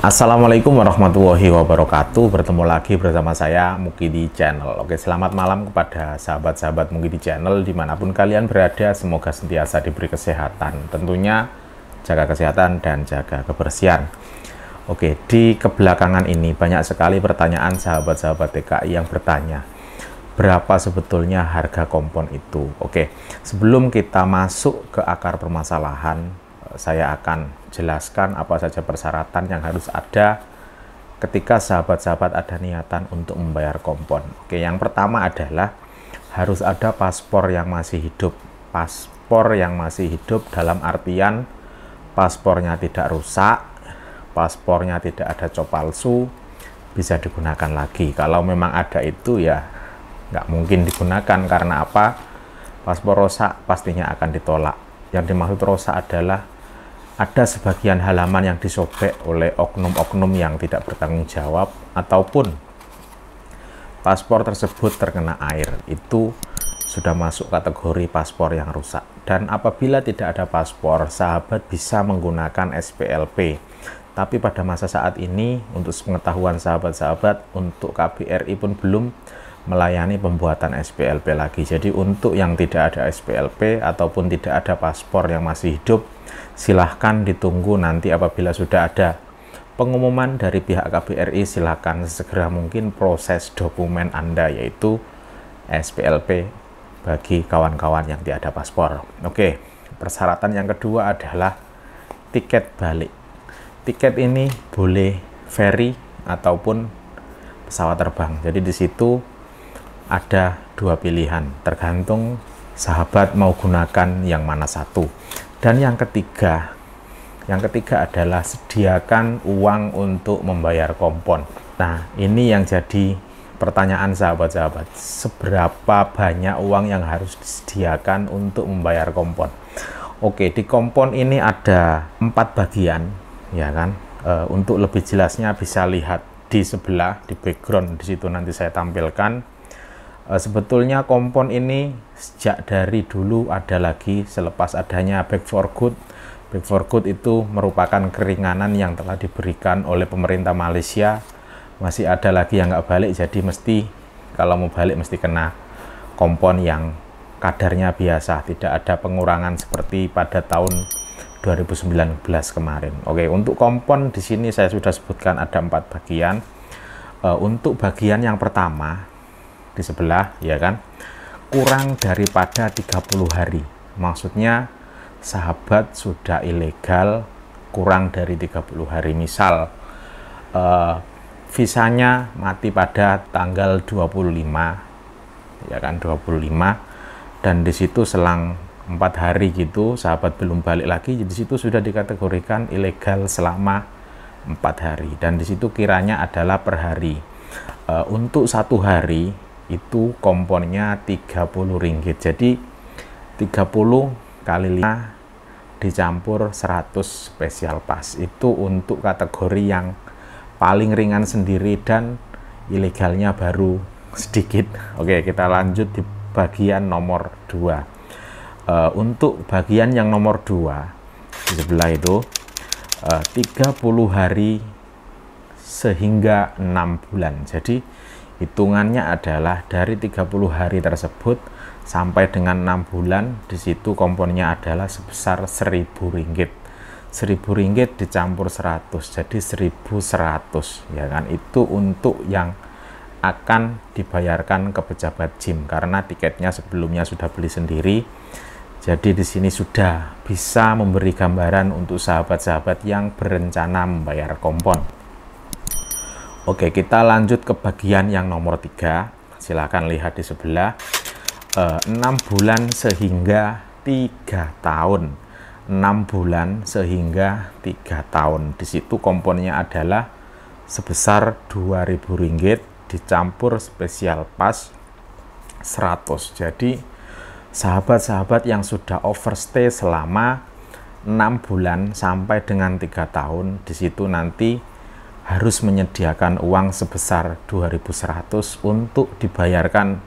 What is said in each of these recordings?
Assalamualaikum warahmatullahi wabarakatuh Bertemu lagi bersama saya Mukidi Channel Oke selamat malam kepada sahabat-sahabat Mukidi Channel Dimanapun kalian berada semoga sentiasa diberi kesehatan Tentunya jaga kesehatan dan jaga kebersihan Oke di kebelakangan ini banyak sekali pertanyaan sahabat-sahabat TKI yang bertanya Berapa sebetulnya harga kompon itu? Oke sebelum kita masuk ke akar permasalahan saya akan jelaskan apa saja persyaratan yang harus ada ketika sahabat-sahabat ada niatan untuk membayar kompon. Oke, yang pertama adalah harus ada paspor yang masih hidup. Paspor yang masih hidup dalam artian paspornya tidak rusak, paspornya tidak ada cop palsu, bisa digunakan lagi. Kalau memang ada itu ya nggak mungkin digunakan karena apa? Paspor rusak pastinya akan ditolak. Yang dimaksud rusak adalah ada sebagian halaman yang disobek oleh oknum-oknum yang tidak bertanggung jawab ataupun paspor tersebut terkena air itu sudah masuk kategori paspor yang rusak dan apabila tidak ada paspor sahabat bisa menggunakan SPLP tapi pada masa saat ini untuk pengetahuan sahabat-sahabat untuk KBRI pun belum melayani pembuatan SPLP lagi jadi untuk yang tidak ada SPLP ataupun tidak ada paspor yang masih hidup Silahkan ditunggu nanti apabila sudah ada pengumuman dari pihak KBRI silahkan segera mungkin proses dokumen Anda yaitu SPLP bagi kawan-kawan yang tidak ada paspor. Oke, persyaratan yang kedua adalah tiket balik. Tiket ini boleh ferry ataupun pesawat terbang. Jadi di situ ada dua pilihan, tergantung sahabat mau gunakan yang mana satu. Dan yang ketiga, yang ketiga adalah sediakan uang untuk membayar kompon. Nah, ini yang jadi pertanyaan sahabat-sahabat. Seberapa banyak uang yang harus disediakan untuk membayar kompon? Oke, di kompon ini ada empat bagian, ya kan? E, untuk lebih jelasnya bisa lihat di sebelah, di background di situ nanti saya tampilkan Eh, sebetulnya kompon ini sejak dari dulu ada lagi selepas adanya back for good back for good itu merupakan keringanan yang telah diberikan oleh pemerintah Malaysia masih ada lagi yang nggak balik jadi mesti kalau mau balik mesti kena kompon yang kadarnya biasa tidak ada pengurangan seperti pada tahun 2019 kemarin Oke untuk kompon di sini saya sudah sebutkan ada empat bagian eh, untuk bagian yang pertama di sebelah ya kan kurang daripada 30 hari maksudnya sahabat sudah ilegal kurang dari 30 hari misal eh, visanya mati pada tanggal 25 ya kan 25 dan di situ selang empat hari gitu sahabat belum balik lagi jadi situ sudah dikategorikan ilegal selama empat hari dan di situ kiranya adalah per hari e, untuk satu hari itu komponnya 30 ringgit jadi 30 kali 5 dicampur 100 spesial pas itu untuk kategori yang paling ringan sendiri dan ilegalnya baru sedikit oke kita lanjut di bagian nomor 2 e, eh, untuk bagian yang nomor 2 di sebelah itu e, eh, 30 hari sehingga 6 bulan jadi hitungannya adalah dari 30 hari tersebut sampai dengan 6 bulan di situ komponnya adalah sebesar 1000 ringgit 1000 ringgit dicampur 100 jadi 1100 ya kan itu untuk yang akan dibayarkan ke pejabat gym karena tiketnya sebelumnya sudah beli sendiri jadi di sini sudah bisa memberi gambaran untuk sahabat-sahabat yang berencana membayar kompon Oke, kita lanjut ke bagian yang nomor tiga. Silahkan lihat di sebelah. Eh, enam bulan sehingga tiga tahun. Enam bulan sehingga tiga tahun. Di situ komponennya adalah sebesar Rp2.000 dicampur spesial pas 100. Jadi, sahabat-sahabat yang sudah overstay selama 6 bulan sampai dengan 3 tahun, di situ nanti harus menyediakan uang sebesar 2.100 untuk dibayarkan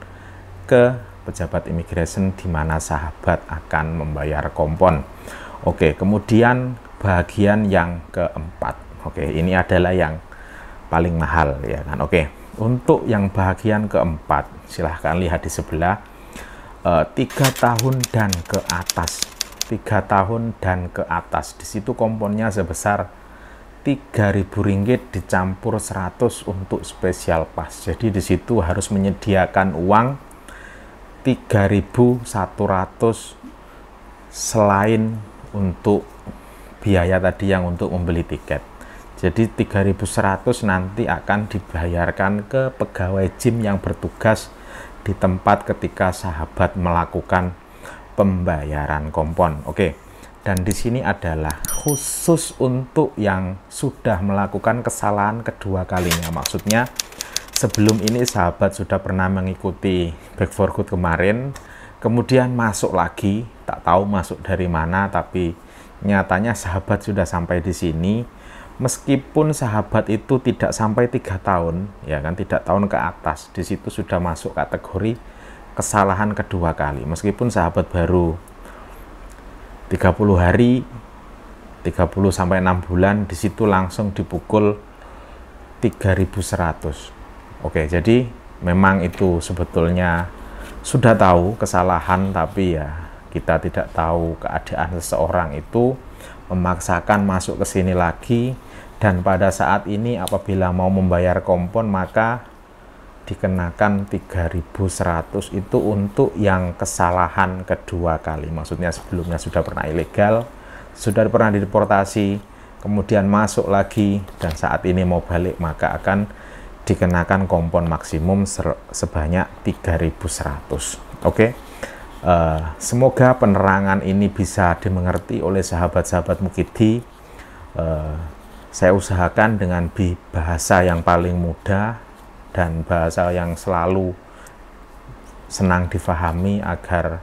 ke pejabat imigrasi di mana sahabat akan membayar kompon. Oke, kemudian bagian yang keempat. Oke, ini adalah yang paling mahal ya kan. Oke, untuk yang bagian keempat, silahkan lihat di sebelah eh, tiga e, tahun dan ke atas. tiga tahun dan ke atas. Di situ komponnya sebesar 3000 ringgit dicampur 100 untuk spesial pas. Jadi disitu harus menyediakan uang 3100 selain untuk biaya tadi yang untuk membeli tiket. Jadi 3100 nanti akan dibayarkan ke pegawai gym yang bertugas di tempat ketika sahabat melakukan pembayaran kompon. Oke. Okay dan di sini adalah khusus untuk yang sudah melakukan kesalahan kedua kalinya maksudnya sebelum ini sahabat sudah pernah mengikuti back for good kemarin kemudian masuk lagi tak tahu masuk dari mana tapi nyatanya sahabat sudah sampai di sini meskipun sahabat itu tidak sampai tiga tahun ya kan tidak tahun ke atas di situ sudah masuk kategori kesalahan kedua kali meskipun sahabat baru 30 hari 30 sampai 6 bulan di situ langsung dipukul 3100 Oke jadi memang itu sebetulnya sudah tahu kesalahan tapi ya kita tidak tahu keadaan seseorang itu memaksakan masuk ke sini lagi dan pada saat ini apabila mau membayar kompon maka dikenakan 3.100 itu untuk yang kesalahan kedua kali. Maksudnya sebelumnya sudah pernah ilegal, sudah pernah dideportasi, kemudian masuk lagi dan saat ini mau balik maka akan dikenakan kompon maksimum sebanyak 3.100. Oke. Okay? Uh, eh, semoga penerangan ini bisa dimengerti oleh sahabat-sahabat Mukidi. Uh, saya usahakan dengan bahasa yang paling mudah dan bahasa yang selalu senang difahami agar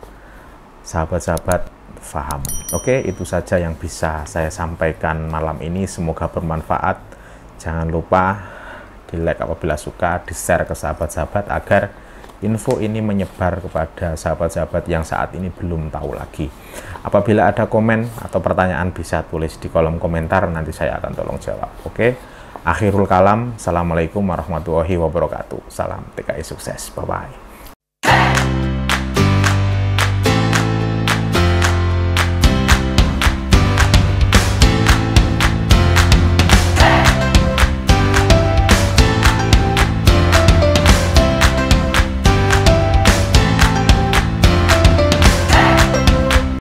sahabat-sahabat faham. Oke, itu saja yang bisa saya sampaikan malam ini. Semoga bermanfaat. Jangan lupa di like apabila suka, di share ke sahabat-sahabat agar info ini menyebar kepada sahabat-sahabat yang saat ini belum tahu lagi. Apabila ada komen atau pertanyaan bisa tulis di kolom komentar nanti saya akan tolong jawab. Oke. Akhirul kalam, Assalamualaikum warahmatullahi wabarakatuh. Salam TKI sukses. Bye-bye.